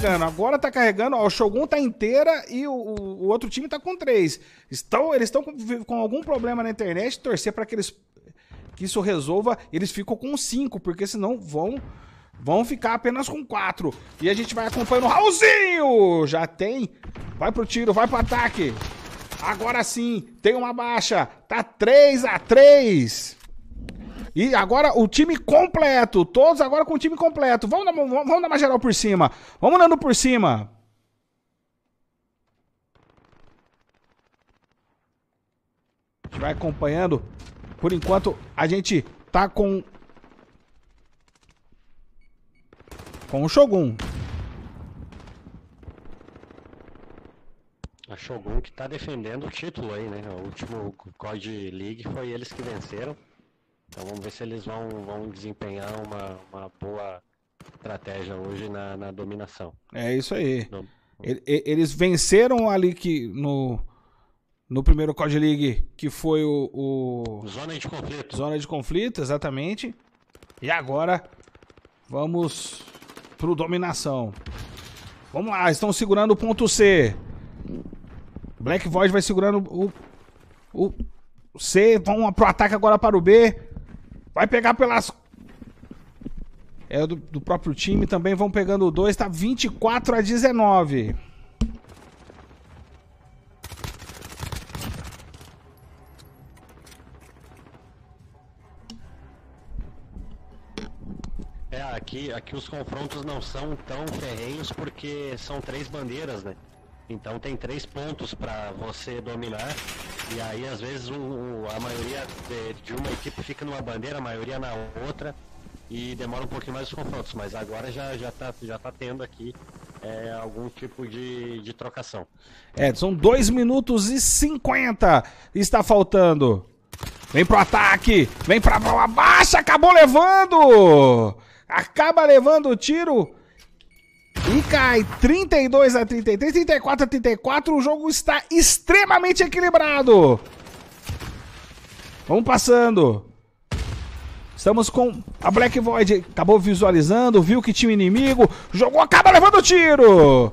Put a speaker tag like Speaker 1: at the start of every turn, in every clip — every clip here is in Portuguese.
Speaker 1: carregando, agora tá carregando. Ó, o Shogun tá inteira e o, o outro time tá com três. Estão, eles estão com, com, algum problema na internet, torcer para que eles que isso resolva, eles ficam com cinco, porque senão vão vão ficar apenas com quatro. E a gente vai acompanhando o Raulzinho! Já tem. Vai pro tiro, vai pro ataque. Agora sim, tem uma baixa. Tá 3 a 3. E agora o time completo, todos agora com o time completo. Vamos dar, vamos dar uma geral por cima. Vamos dando por cima. A gente vai acompanhando. Por enquanto, a gente tá com... Com o Shogun.
Speaker 2: A Shogun que tá defendendo o título aí, né? O último Code League foi eles que venceram. Então vamos ver se eles vão, vão desempenhar uma, uma boa estratégia hoje na, na dominação.
Speaker 1: É isso aí. No... Eles venceram ali que no, no primeiro COD League, que foi o, o, Zona de conflito. Zona de conflito, exatamente. E agora vamos pro dominação. Vamos lá, estão segurando o ponto C. Black Void vai segurando o, o C. Vão pro ataque agora para o B. Vai pegar pelas. É do, do próprio time também. Vão pegando o 2. Tá 24 a 19.
Speaker 2: É, aqui, aqui os confrontos não são tão ferrenhos porque são três bandeiras, né? Então tem três pontos para você dominar. E aí às vezes o, o, a maioria de, é, de, uma equipe fica numa bandeira, a maioria na outra. E demora um pouquinho mais os confrontos, mas agora já, já, tá, já tá tendo aqui é, algum tipo de, de trocação.
Speaker 1: Edson, são 2 minutos e 50. Está faltando. Vem pro ataque! Vem pra bola baixa! Acabou levando! Acaba levando o tiro e cai 32 a 33, 34 a 34. O jogo está extremamente equilibrado. Vamos passando. Estamos com a Black Void. Acabou visualizando, viu que tinha um inimigo. Jogou, acaba levando o tiro.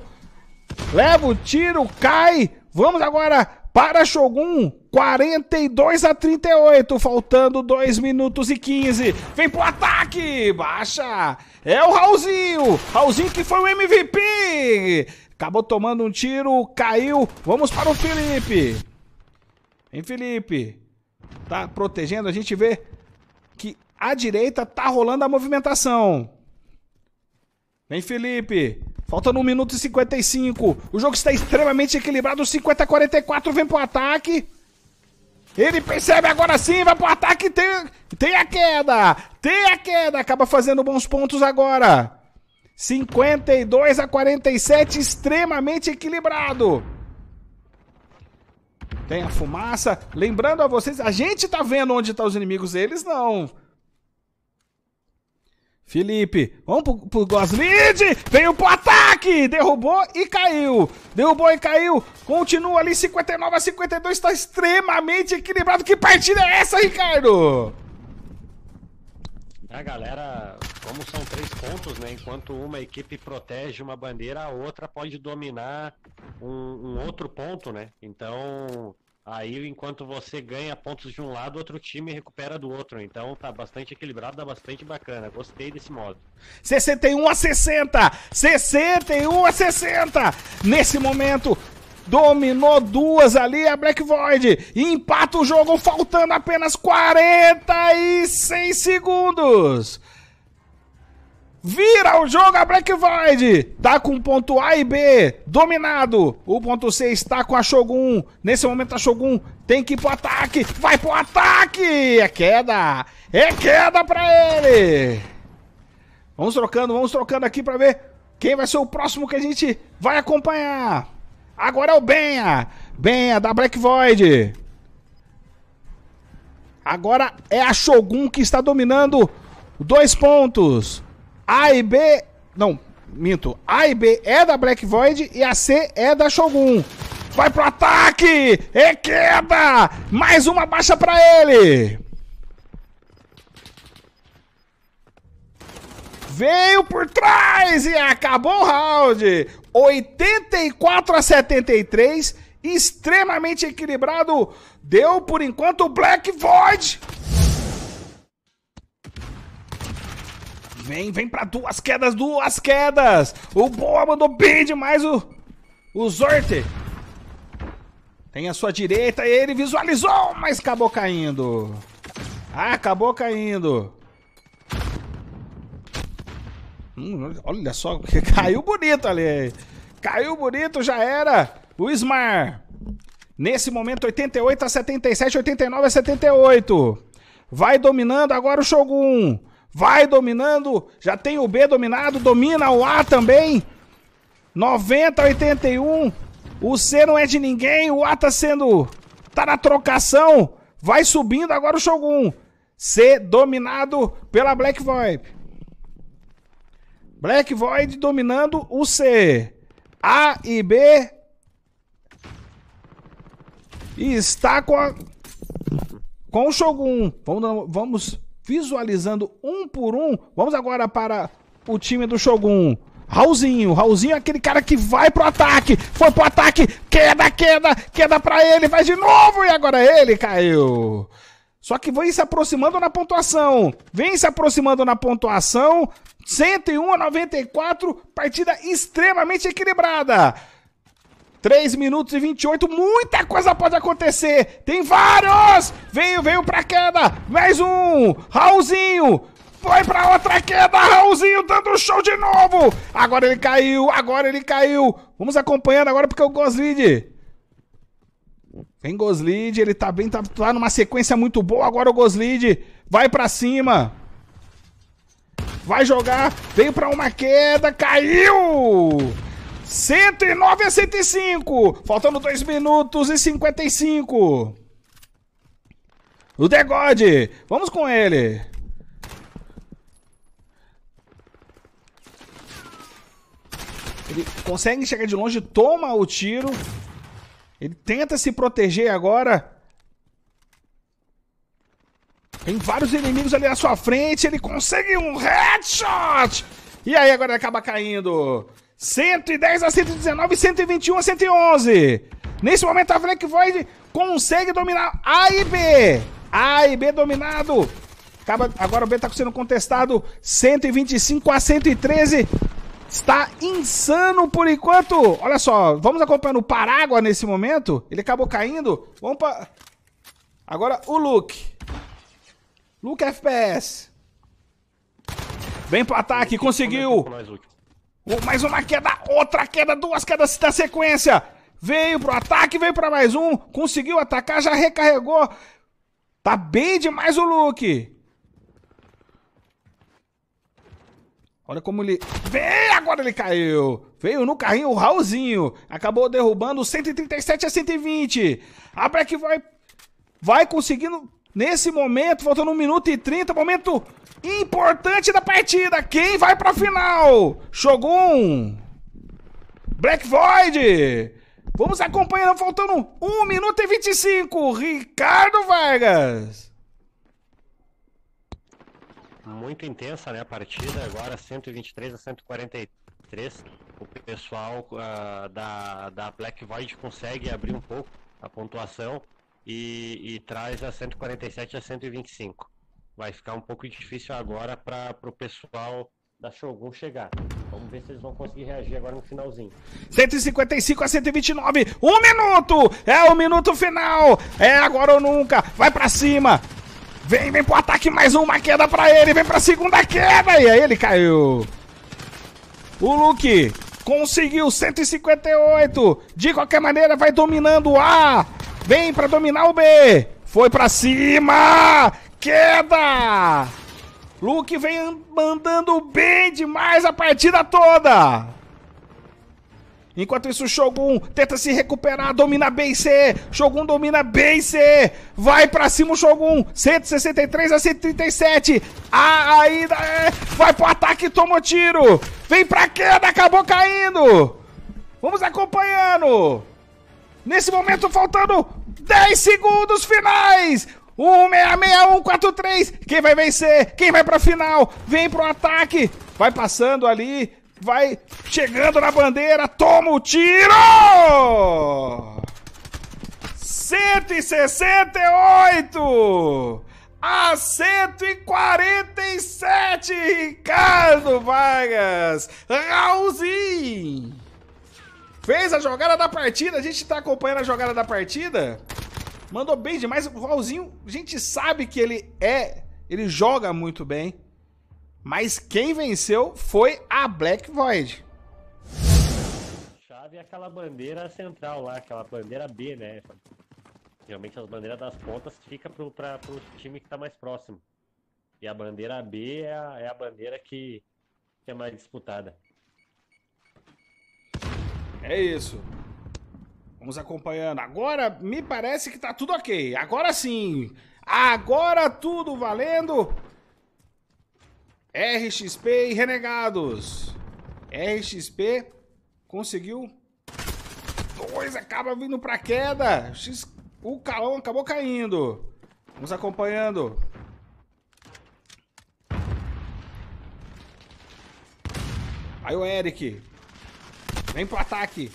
Speaker 1: Leva o tiro, cai. Vamos agora para Shogun, 42 a 38, faltando 2 minutos e 15. Vem pro ataque, baixa. É o Raulzinho, Raulzinho que foi o MVP. Acabou tomando um tiro, caiu. Vamos para o Felipe. Vem Felipe. Tá protegendo, a gente vê que à direita tá rolando a movimentação. Vem Felipe. Faltando 1 minuto e 55. O jogo está extremamente equilibrado. 50 a 44 vem pro ataque. Ele percebe agora sim, vai pro ataque. Tem, tem a queda. Tem a queda. Acaba fazendo bons pontos agora. 52 a 47, extremamente equilibrado. Tem a fumaça. Lembrando a vocês, a gente tá vendo onde estão tá os inimigos, eles não. Felipe, vamos pro, pro Goslid, veio pro ataque, derrubou e caiu, derrubou e caiu, continua ali 59 a 52, tá extremamente equilibrado, que partida é essa, Ricardo?
Speaker 2: É, galera, como são três pontos, né, enquanto uma equipe protege uma bandeira, a outra pode dominar um, um outro ponto, né, então Aí, enquanto você ganha pontos de um lado, outro time recupera do outro. Então, tá bastante equilibrado, tá bastante bacana. Gostei desse modo.
Speaker 1: 61 a 60! 61 a 60! Nesse momento, dominou duas ali a Black Void. empata o jogo faltando apenas 46 segundos. Vira o jogo a Black Void! Tá com ponto A e B, dominado. O ponto C está com a Shogun. Nesse momento a Shogun tem que ir pro ataque. Vai pro ataque! É queda! É queda pra ele! Vamos trocando, vamos trocando aqui pra ver quem vai ser o próximo que a gente vai acompanhar. Agora é o Benha! Benha da Black Void. Agora é a Shogun que está dominando dois pontos. A e B. Não, minto. A e B é da Black Void e a C é da Shogun. Vai pro ataque! É queda! Mais uma baixa pra ele! Veio por trás e acabou o round! 84 a 73, extremamente equilibrado. Deu por enquanto o Black Void. Vem, vem pra duas quedas, duas quedas. O Boa mandou bem demais o, o Zorte. Tem a sua direita, ele visualizou, mas acabou caindo. Ah, acabou caindo. Hum, olha só, caiu bonito ali. Caiu bonito, já era. O Smar. Nesse momento, 88 a 77, 89 a 78. Vai dominando agora o Shogun. Vai dominando, já tem o B dominado, domina o A também. 90 a 81. O C não é de ninguém, o A tá sendo tá na trocação. Vai subindo agora o Shogun. C dominado pela Black Void. Black Void dominando o C. A e B e está com a... com o Shogun. Vamos, vamos visualizando um por um. Vamos agora para o time do Shogun. Raulzinho, Raulzinho é aquele cara que vai pro ataque, foi pro ataque, queda, queda, queda pra ele, vai de novo e agora ele caiu. Só que vem se aproximando na pontuação, vem se aproximando na pontuação, 101 a 94, partida extremamente equilibrada. 3 minutos e 28, muita coisa pode acontecer. Tem vários! Veio, veio pra queda. Mais um! Raulzinho! Foi pra outra queda, Raulzinho dando show de novo! Agora ele caiu, agora ele caiu. Vamos acompanhando agora porque o Goslid. Vem Goslid, ele tá bem, tá, tá numa sequência muito boa. Agora o Goslid vai pra cima. Vai jogar, veio pra uma queda, caiu! 109 a 105. Faltando 2 minutos e 55. O Degode. Vamos com ele. Ele consegue chegar de longe, toma o tiro. Ele tenta se proteger agora. Tem vários inimigos ali à sua frente. Ele consegue um headshot. E aí, agora ele acaba caindo. 110 a 119, 121 a 111. Nesse momento a Frank Void consegue dominar A e B. A e B dominado. Acaba, agora o B está sendo contestado. 125 a 113. Está insano por enquanto. Olha só, vamos acompanhando o Parágua nesse momento. Ele acabou caindo. Vamos para... Agora o Luke. Luke FPS. Vem para ataque, conseguiu. Mais uma queda, outra queda, duas quedas da sequência. Veio pro ataque, veio para mais um. Conseguiu atacar, já recarregou. Tá bem demais o Luke. Olha como ele... Veio, agora ele caiu. Veio no carrinho o Raulzinho. Acabou derrubando 137 a 120. A Black vai... Vai conseguindo... Nesse momento, faltando 1 minuto e 30, momento Importante da partida, quem vai para a final? Shogun! Black Void! Vamos acompanhando, faltando 1 minuto e 25, Ricardo Vargas!
Speaker 2: Muito intensa né, a partida, agora 123 a 143. O pessoal uh, da, da Black Void consegue abrir um pouco a pontuação e, e traz a 147 a 125 vai ficar um pouco difícil agora para o pessoal da Shogun chegar. Vamos ver se eles vão conseguir reagir agora no finalzinho.
Speaker 1: 155 a 129, um minuto! É o minuto final! É agora ou nunca! Vai para cima! Vem, vem pro ataque, mais uma queda para ele, vem pra segunda queda! E aí ele caiu! O Luke conseguiu 158. De qualquer maneira, vai dominando o A. Vem para dominar o B. Foi para cima queda! Luke vem mandando bem demais a partida toda! Enquanto isso, Shogun tenta se recuperar, domina B e C. Shogun domina B e C. Vai para cima o Shogun. 163 a 137. A, ainda é, vai pro ataque e toma o tiro. Vem pra queda, acabou caindo. Vamos acompanhando. Nesse momento, faltando 10 segundos finais. 166143. Quem vai vencer? Quem vai pra final? Vem pro ataque. Vai passando ali. Vai chegando na bandeira. Toma o tiro! 168 a 147, Ricardo Vargas, Raulzinho. Fez a jogada da partida, a gente tá acompanhando a jogada da partida. Mandou bem demais. O Valzinho, a gente sabe que ele é. Ele joga muito bem. Mas quem venceu foi a Black Void.
Speaker 2: Chave é aquela bandeira central lá, aquela bandeira B, né? Geralmente as bandeiras das pontas ficam pro, pra, pro time que tá mais próximo. E a bandeira
Speaker 1: B é a, é a bandeira que, que é mais disputada. É isso. Vamos acompanhando. Agora me parece que tá tudo ok. Agora sim. Agora tudo valendo. RXP e Renegados. RXP conseguiu. Dois, acaba vindo pra queda. X... O calão acabou caindo. Vamos acompanhando. Aí o Eric. Vem pro ataque.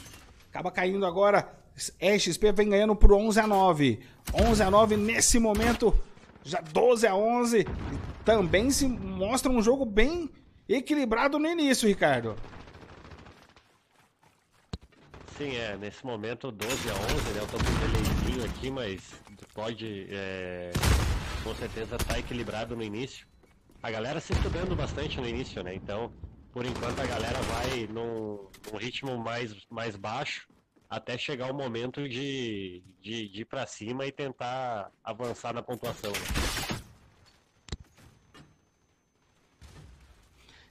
Speaker 1: Acaba caindo agora. É, XP vem ganhando por 11 a 9. 11 a 9 nesse momento, já 12 a 11. Também se mostra um jogo bem equilibrado no início, Ricardo.
Speaker 2: Sim, é, nesse momento 12 a 11, né? Eu tô com um delayzinho aqui, mas pode, é, com certeza, tá equilibrado no início. A galera se estudando bastante no início, né? Então, por enquanto a galera vai num, num ritmo mais, mais baixo até chegar o momento de, de, de ir para cima e tentar avançar na pontuação.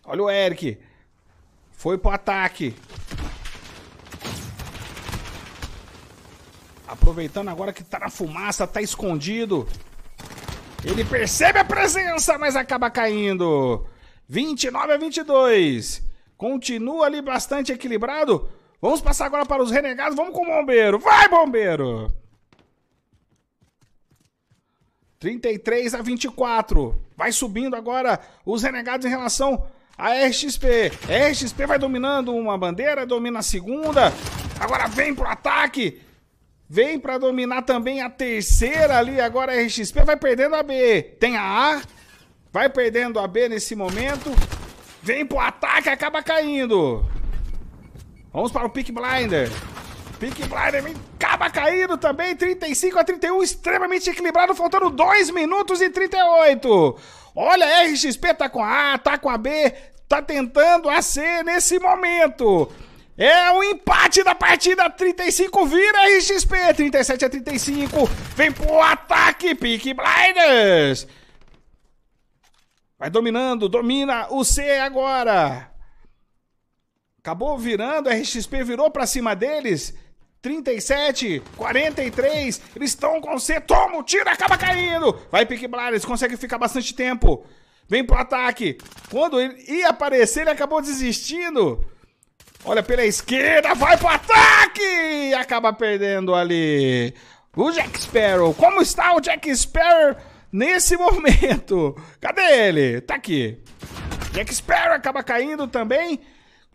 Speaker 1: Olha o Eric. Foi pro ataque. Aproveitando agora que tá na fumaça, tá escondido. Ele percebe a presença, mas acaba caindo. 29 a 22. Continua ali bastante equilibrado. Vamos passar agora para os renegados. Vamos com o bombeiro. Vai, bombeiro! 33 a 24. Vai subindo agora os renegados em relação a RXP. RXP vai dominando uma bandeira, domina a segunda. Agora vem pro ataque. Vem para dominar também a terceira ali. Agora a RXP vai perdendo a B. Tem a A. Vai perdendo a B nesse momento. Vem pro ataque, acaba caindo. Vamos para o Pick Blinder. Pick Blinder acaba caindo também. 35 a 31, extremamente equilibrado, faltando 2 minutos e 38. Olha, RXP tá com a tá com a B, tá tentando a C nesse momento. É o um empate da partida, 35 vira RXP, 37 a 35, vem pro ataque, Pick Blinders. Vai dominando, domina o C agora. Acabou virando, a RXP virou pra cima deles. 37, 43, eles estão com C, toma o tiro, acaba caindo. Vai Pick Blinders, consegue ficar bastante tempo. Vem pro ataque. Quando ele ia aparecer, ele acabou desistindo. Olha pela esquerda, vai pro ataque! Acaba perdendo ali. O Jack Sparrow. Como está o Jack Sparrow nesse momento? Cadê ele? Tá aqui. Jack Sparrow acaba caindo também.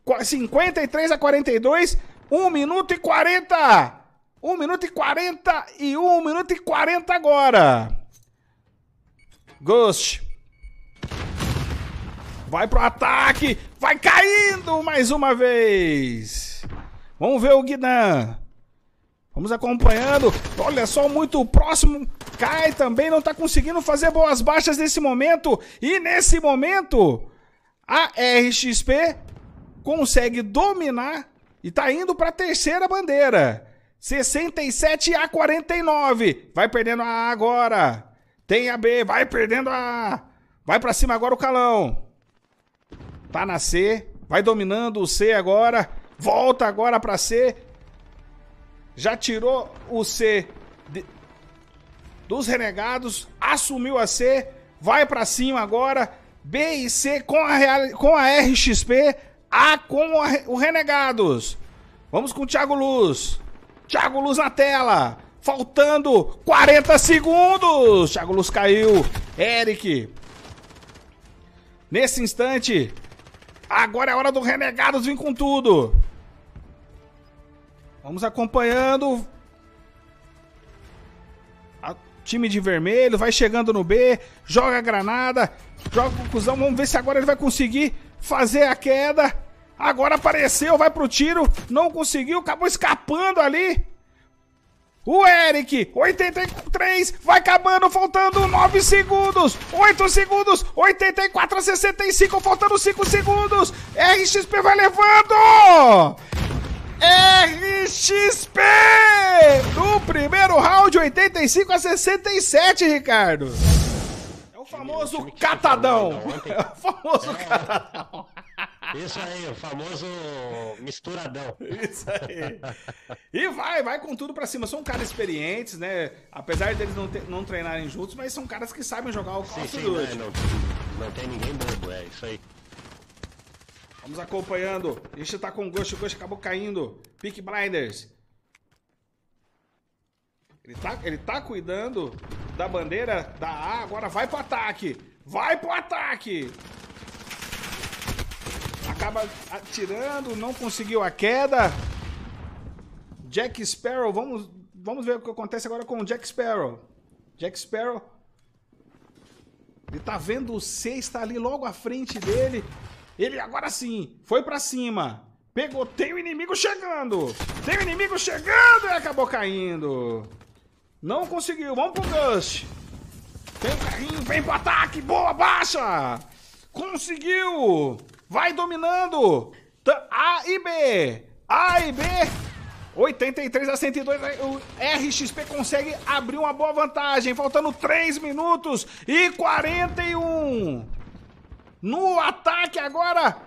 Speaker 1: 53 a 42, 1 minuto e 40. 1 minuto e 40 e 1 minuto e 40 agora. Ghost. Vai pro ataque, vai caindo mais uma vez. Vamos ver o Guinan. Vamos acompanhando. Olha só, muito próximo. Cai também, não tá conseguindo fazer boas baixas nesse momento. E nesse momento, a RXP consegue dominar e tá indo para a terceira bandeira. 67 a 49. Vai perdendo a A agora. Tem a B, vai perdendo a A. Vai para cima agora o Calão. Tá na C, vai dominando o C agora. Volta agora para C. Já tirou o C de... dos renegados, assumiu a C, vai para cima agora. B e C com a, real... com a RXP a ah, com o Renegados. Vamos com o Thiago Luz. Thiago Luz na tela. Faltando 40 segundos. Thiago Luz caiu. Eric. Nesse instante. Agora é hora do Renegados vir com tudo. Vamos acompanhando. A time de vermelho vai chegando no B. Joga a granada. Joga o cuzão. Vamos ver se agora ele vai conseguir fazer a queda. Agora apareceu, vai pro tiro, não conseguiu, acabou escapando ali. O Eric, 83, vai acabando, faltando 9 segundos, 8 segundos, 84 a 65, faltando 5 segundos. RXP vai levando! RXP! No primeiro round, 85 a 67, Ricardo. É o famoso catadão. É o famoso catadão. Isso aí, o famoso misturadão. Isso aí. E vai, vai com tudo pra cima. São caras experientes, né? Apesar deles não, ter, não treinarem juntos, mas são caras que sabem jogar o Call of Duty. Né? Não, não, tem ninguém bobo, é isso aí. Vamos acompanhando. Ixi, tá com o Ghost, o Ghost acabou caindo. Pick Blinders. Ele tá, ele tá cuidando da bandeira da A, agora vai pro ataque. Vai pro ataque! acaba atirando, não conseguiu a queda. Jack Sparrow, vamos, vamos ver o que acontece agora com o Jack Sparrow. Jack Sparrow. Ele tá vendo o C, está ali logo à frente dele. Ele agora sim, foi para cima. Pegou, tem o inimigo chegando. Tem o inimigo chegando e acabou caindo. Não conseguiu, vamos pro Gust. Tem o um carrinho, vem pro ataque, boa, baixa. Conseguiu. Vai dominando! A e B! A e B! 83 a 102, o RXP consegue abrir uma boa vantagem, faltando 3 minutos e 41. No ataque agora.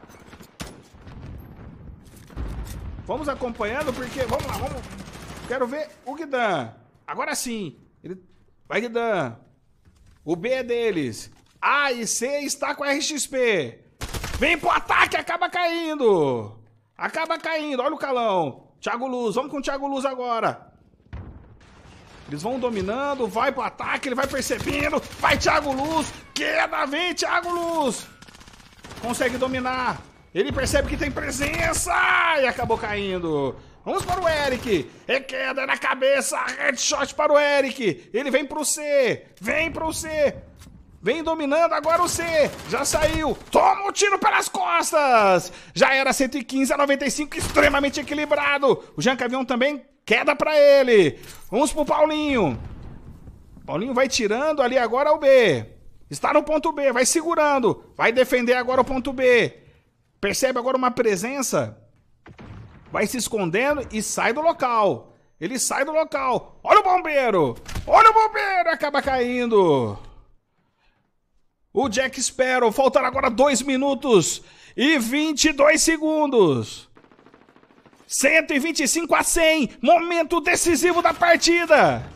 Speaker 1: Vamos acompanhando, porque, vamos lá, vamos. Quero ver o Guidan. Agora sim. Ele... Vai, Guidan. O B é deles. A e C está com o RXP. Vem pro ataque, acaba caindo. Acaba caindo, olha o calão. Thiago Luz, vamos com o Thiago Luz agora. Eles vão dominando, vai pro ataque, ele vai percebendo. Vai Thiago Luz, queda, vem Thiago Luz. Consegue dominar. Ele percebe que tem presença e acabou caindo. Vamos para o Eric. É queda na cabeça. Headshot para o Eric. Ele vem para o C. Vem para o C. Vem dominando agora o C. Já saiu. Toma um tiro pelas costas. Já era 115 a 95, extremamente equilibrado. O Jean Cavion também. Queda para ele. Vamos pro Paulinho. Paulinho vai tirando ali agora o B. Está no ponto B, vai segurando. Vai defender agora o ponto B. Percebe agora uma presença. Vai se escondendo e sai do local. Ele sai do local. Olha o bombeiro! Olha o bombeiro! Acaba caindo o Jack Sparrow. Faltaram agora 2 minutos e 22 segundos. 125 a 100, momento decisivo da partida.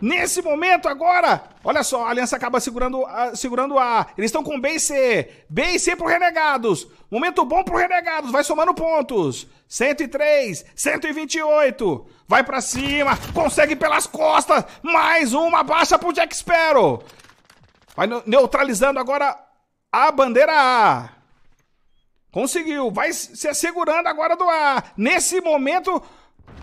Speaker 1: Nesse momento agora, olha só, a Aliança acaba segurando a, segurando a. Eles estão com B e C. B e C pro Renegados. Momento bom pro Renegados, vai somando pontos. 103, 128. Vai para cima, consegue pelas costas. Mais uma baixa pro Jack Sparrow. Vai neutralizando agora a bandeira A. Conseguiu. Vai se assegurando agora do A. Nesse momento,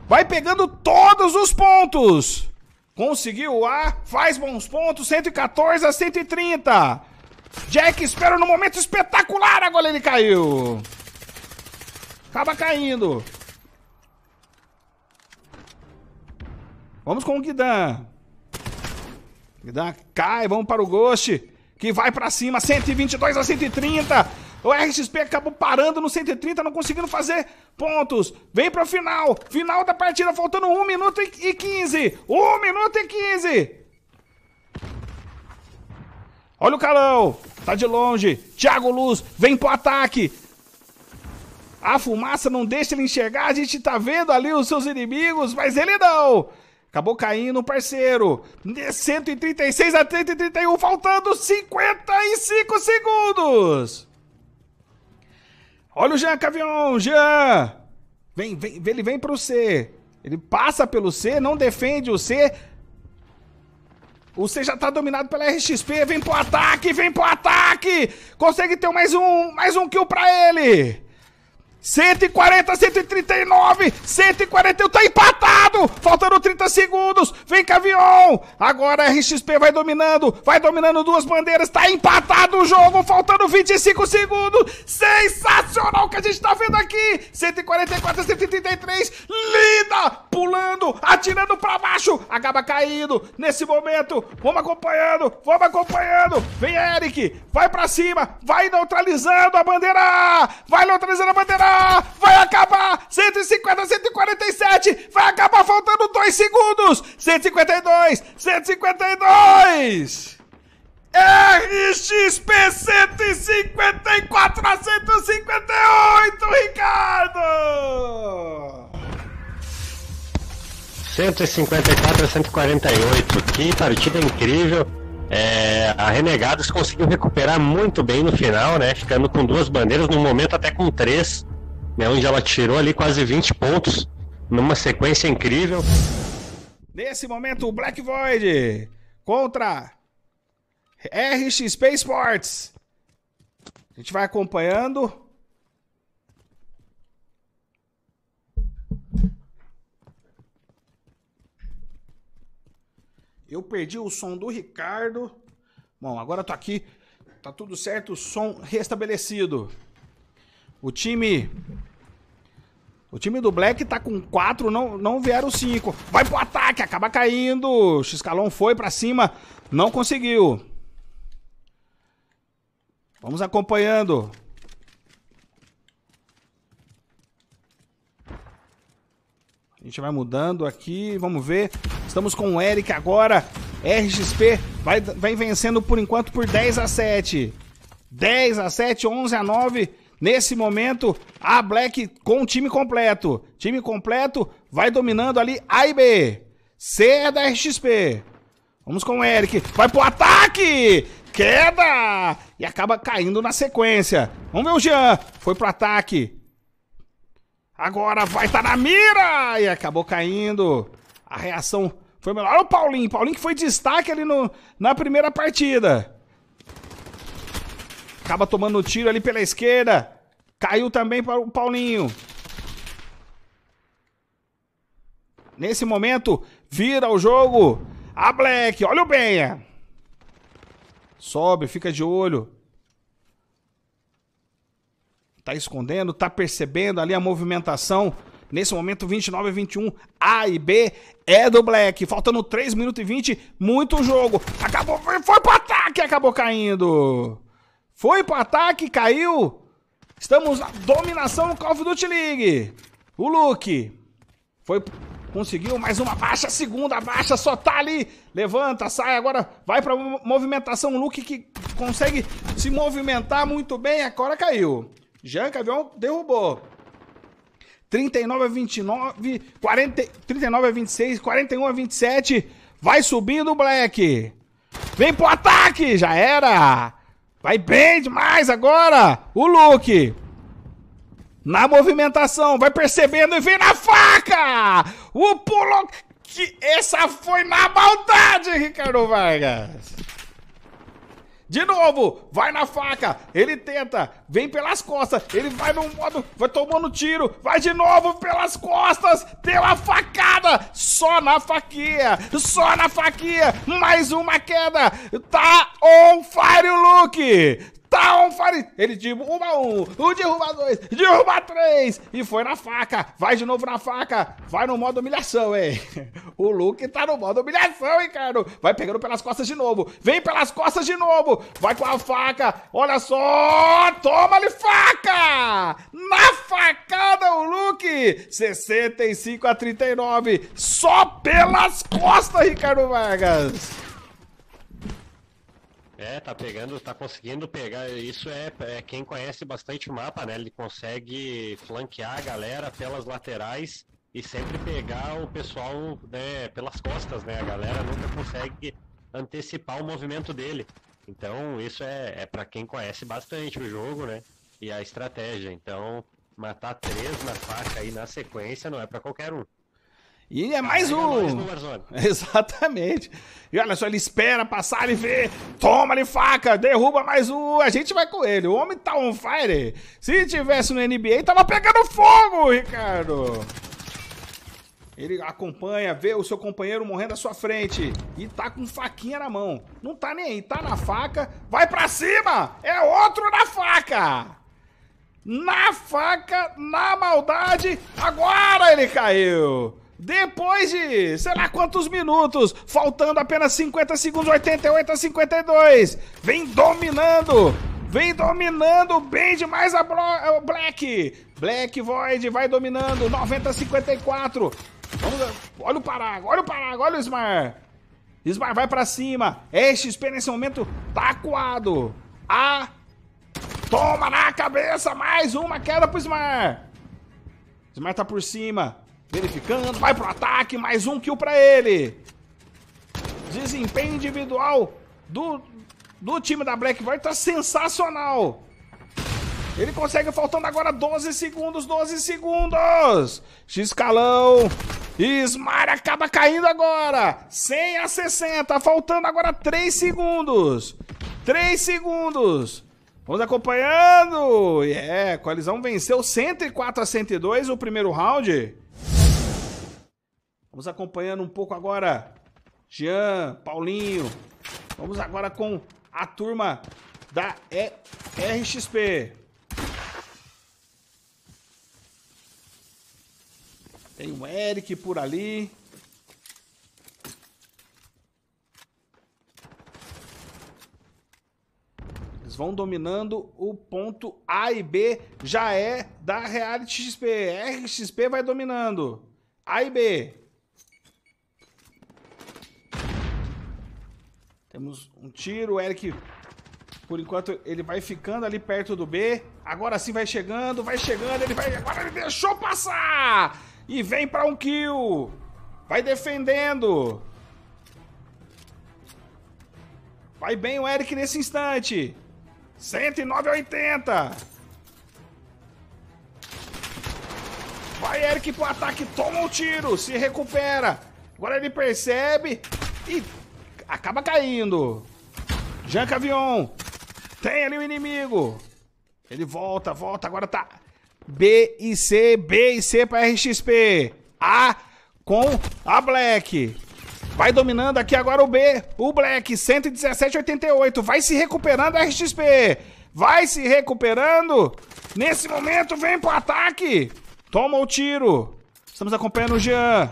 Speaker 1: vai pegando todos os pontos. Conseguiu o A. Faz bons pontos. 114 a 130. Jack espera no momento espetacular. Agora ele caiu. Acaba caindo. Vamos com o Guidan. Cai, vamos para o Ghost, que vai para cima, 122 a 130. O RXP acabou parando no 130, não conseguindo fazer pontos. Vem para o final, final da partida, faltando 1 minuto e 15. 1 minuto e 15. Olha o Calão, tá de longe. Thiago Luz vem pro ataque. A fumaça não deixa ele enxergar, a gente tá vendo ali os seus inimigos, mas ele não. Acabou caindo parceiro. 136 a 131, faltando 55 segundos. Olha o Jean Cavion, Jean. Vem, vem, ele vem pro C. Ele passa pelo C, não defende o C. O C já tá dominado pela RXP. Vem pro ataque, vem pro ataque. Consegue ter mais um, mais um kill pra ele. 140, 139, 141, tá empatado! Faltando 30 segundos, vem Cavion! Agora a RXP vai dominando, vai dominando duas bandeiras, tá empatado o jogo, faltando 25 segundos! Sensacional o que a gente tá vendo aqui! 144, 133, linda! Pulando, atirando pra baixo, acaba caindo, nesse momento, vamos acompanhando, vamos acompanhando, vem Eric, vai pra cima, vai neutralizando a bandeira, vai neutralizando a bandeira! Vai acabar! 150, 147! Vai acabar faltando 2 segundos! 152, 152! RXP 154 a 158, Ricardo!
Speaker 2: 154 a 148, que partida incrível! É, a Renegados conseguiu recuperar muito bem no final, né? Ficando com duas bandeiras, no momento até com três né, onde ela tirou ali quase 20 pontos numa sequência incrível.
Speaker 1: Nesse momento, o Black Void contra RXP Sports. A gente vai acompanhando. Eu perdi o som do Ricardo. Bom, agora tô aqui. Tá tudo certo, som restabelecido. O time o time do Black tá com 4, não, não vieram 5. Vai pro ataque, acaba caindo. Xcalon foi pra cima, não conseguiu. Vamos acompanhando. A gente vai mudando aqui, vamos ver. Estamos com o Eric agora. RXP vai, vai vencendo por enquanto por 10 a 7. 10 a 7, 11 a 9. Nesse momento, a Black com o time completo. Time completo vai dominando ali A e B. C é da RXP. Vamos com o Eric. Vai pro ataque! Queda! E acaba caindo na sequência. Vamos ver o Jean. Foi pro ataque. Agora vai estar tá na mira! E acabou caindo. A reação foi melhor. Olha o Paulinho. Paulinho que foi destaque ali no, na primeira partida. Acaba tomando tiro ali pela esquerda. Caiu também para o Paulinho. Nesse momento, vira o jogo. A Black, olha o Benha. Sobe, fica de olho. Tá escondendo, tá percebendo ali a movimentação. Nesse momento, 29 a 21, A e B é do Black. Faltando 3 minutos e 20, muito jogo. Acabou, foi pro ataque, acabou caindo. Foi pro ataque, caiu. Estamos na dominação Call of Duty League. O Luke foi conseguiu mais uma baixa, segunda baixa, só tá ali. Levanta, sai agora, vai para movimentação Luke que consegue se movimentar muito bem, agora caiu. Jean, avião derrubou. 39 a 29, 40, 39 a 26, 41 a 27. Vai subindo o Black. Vem pro ataque, já era. Vai bem demais agora! O Luke! Na movimentação, vai percebendo e vem na faca! O pulo. Essa foi na maldade, Ricardo Vargas! De novo, vai na faca, ele tenta, vem pelas costas, ele vai no modo, vai tomando tiro, vai de novo pelas costas, pela a facada, só na faquia, só na faquia, mais uma queda, tá on fire o Luke, Tá um fariseu. Ele uma um, um derruba dois, derruba três. E foi na faca. Vai de novo na faca. Vai no modo humilhação, hein? O Luke tá no modo humilhação, hein, cara? Vai pegando pelas costas de novo. Vem pelas costas de novo. Vai com a faca. Olha só. Toma-lhe faca. Na facada, o Luke. 65 a 39. Só pelas costas, Ricardo Vargas.
Speaker 2: É, tá pegando, tá conseguindo pegar. Isso é, é quem conhece bastante o mapa, né? Ele consegue flanquear a galera pelas laterais e sempre pegar o pessoal né, pelas costas, né? A galera nunca consegue antecipar o movimento dele. Então isso é, é para quem conhece bastante o jogo, né? E a estratégia. Então matar três na faca aí na sequência
Speaker 1: não é para qualquer um. E é tá, mais um. Exatamente. E olha só, ele espera passar, ele vê. toma ali faca, derruba mais um. A gente vai com ele. O homem tá on fire. Se tivesse no NBA, tava pegando fogo, Ricardo. Ele acompanha, vê o seu companheiro morrendo à sua frente. E tá com faquinha na mão. Não tá nem aí, tá na faca. Vai pra cima! É outro na faca! Na faca, na maldade. Agora ele caiu! Depois de sei lá quantos minutos, faltando apenas 50 segundos, 88 a 52, vem dominando, vem dominando bem demais a Black. Black Void vai dominando, 90 a 54. Vamos, olha o pará, olha o pará, olha o Smar. Smar vai para cima. XP nesse momento tá coado. Ah, toma na cabeça mais uma queda pro Smar. Smar tá por cima. Verificando, vai pro ataque, mais um kill pra ele. Desempenho individual do, do time da Blackbird tá sensacional. Ele consegue, faltando agora 12 segundos, 12 segundos. Xcalão. Ismar acaba caindo agora. 100 a 60, faltando agora 3 segundos. 3 segundos. Vamos acompanhando. É, yeah, colisão venceu 104 a 102 o primeiro round. Vamos acompanhando um pouco agora. Jean, Paulinho. Vamos agora com a turma da e RXP. Tem o Eric por ali. Eles vão dominando o ponto A e B. Já é da Reality XP. RXP vai dominando. A e B. Temos um tiro, o Eric... Por enquanto ele vai ficando ali perto do B. Agora sim vai chegando, vai chegando, ele vai... Agora ele deixou passar! E vem para um kill! Vai defendendo! Vai bem o Eric nesse instante! 109 a 80! Vai Eric pro ataque, toma um tiro, se recupera! Agora ele percebe e acaba caindo. Jean Cavion. Tem ali o inimigo. Ele volta, volta, agora tá B e C, B e C para RXP. A com a Black. Vai dominando aqui agora o B, o Black, 117,88. Vai se recuperando a RXP. Vai se recuperando. Nesse momento vem pro ataque. Toma o tiro. Estamos acompanhando o Jean.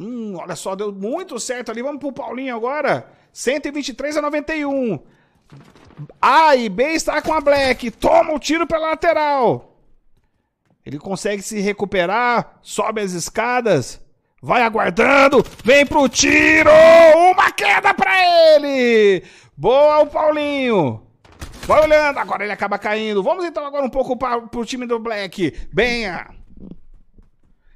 Speaker 1: Hum, olha só, deu muito certo ali. Vamos pro Paulinho agora. 123 a 91. A e B está com a Black. Toma o um tiro pela lateral. Ele consegue se recuperar, sobe as escadas, vai aguardando, vem pro tiro! Uma queda para ele! Boa o Paulinho! Vai olhando, agora ele acaba caindo. Vamos então agora um pouco para o time do Black. Benha!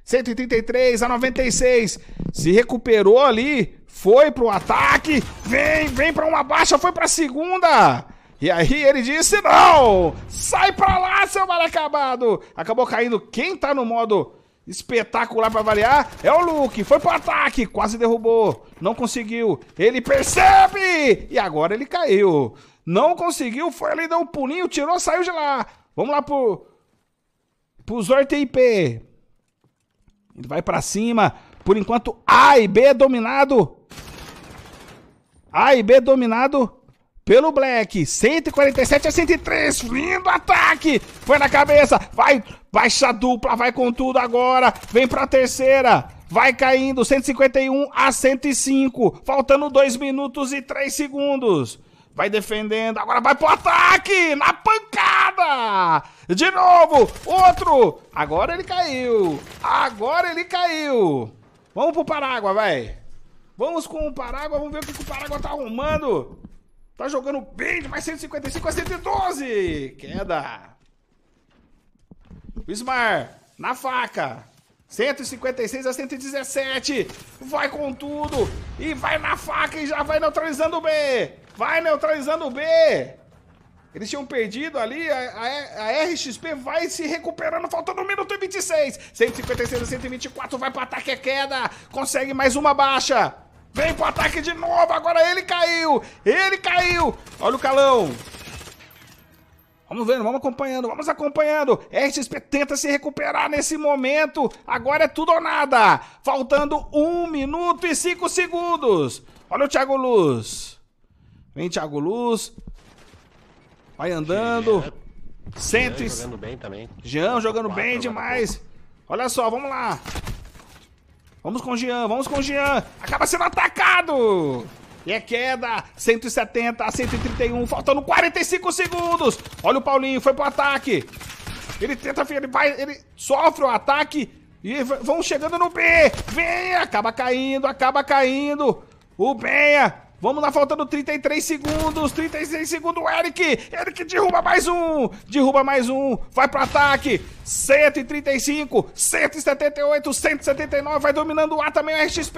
Speaker 1: 133 a 96. Se recuperou ali, foi pro ataque. Vem, vem para uma baixa, foi pra segunda. E aí ele disse: "Não! Sai pra lá, seu mal acabado". Acabou caindo quem tá no modo espetacular para variar é o Luke. Foi pro ataque, quase derrubou, não conseguiu. Ele percebe e agora ele caiu. Não conseguiu, foi ali deu um pulinho, tirou, saiu de lá. Vamos lá pro pro Zorte IP. Ele vai pra cima. Por enquanto, A e B dominado. A e B dominado pelo Black. 147 a 103. Lindo ataque. Foi na cabeça. Vai, baixa dupla. Vai com tudo agora. Vem pra terceira. Vai caindo. 151 a 105. Faltando 2 minutos e 3 segundos. Vai defendendo, agora vai pro ataque! Na pancada! De novo! Outro! Agora ele caiu! Agora ele caiu! Vamos pro Parágua, vai! Vamos com o Parágua, vamos ver o que, que o Parágua tá arrumando! Tá jogando bem mais 155 a 112! Queda! O Bismar, na faca! 156 a 117. Vai com tudo. E vai na faca e já vai neutralizando o B. Vai neutralizando o B. Eles tinham perdido ali, a, a, a, RXP vai se recuperando, faltando 1 minuto e 26. 156 a 124, vai pro ataque, é queda. Consegue mais uma baixa. Vem pro ataque de novo, agora ele caiu. Ele caiu. Olha o calão. Vamos vendo, vamos acompanhando, vamos acompanhando. RXP tenta se recuperar nesse momento. Agora é tudo ou nada. Faltando 1 minuto e 5 segundos. Olha o Thiago Luz. Vem, Thiago Luz. Vai andando. Cento Jean jogando bem também. Jean jogando quatro, bem demais. Olha só, vamos lá. Vamos com o Jean, vamos com o Jean. Acaba sendo atacado. E é queda. 170 a 131. Faltando 45 segundos. Olha o Paulinho. Foi pro ataque. Ele tenta. Ele vai. Ele sofre o ataque. E vão chegando no B. Vem. Acaba caindo. Acaba caindo. O Benha Vamos lá, faltando 33 segundos, 36 segundos, Eric! Eric derruba mais um! Derruba mais um, vai pro ataque! 135, 178, 179, vai dominando o A também o RXP!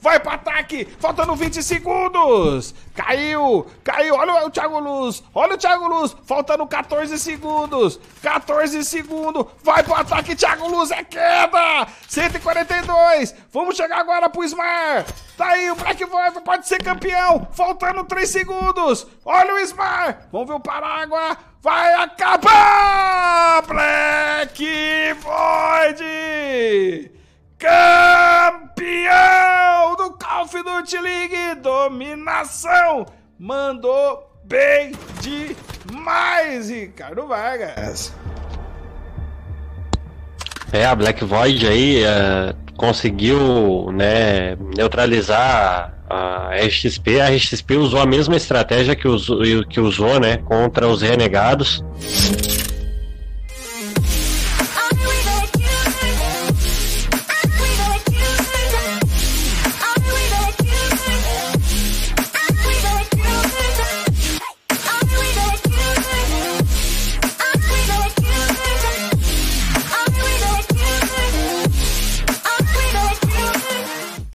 Speaker 1: Vai pro ataque, faltando 20 segundos! Caiu, caiu, olha o Thiago Luz, olha o Thiago Luz, faltando 14 segundos, 14 segundos, vai pro ataque, Thiago Luz, é queda! 142, vamos chegar agora pro Smart! Tá aí, o Black Void pode ser campeão. Faltando 3 segundos. Olha o Smar. Vamos ver o Parágua. Vai acabar! Black Void! Campeão do Call of Duty League! Dominação! Mandou bem demais, Ricardo Vargas.
Speaker 2: É, a Black Void aí é, conseguiu né, neutralizar a RXP. A RXP usou a mesma estratégia que usou, que usou né, contra os renegados.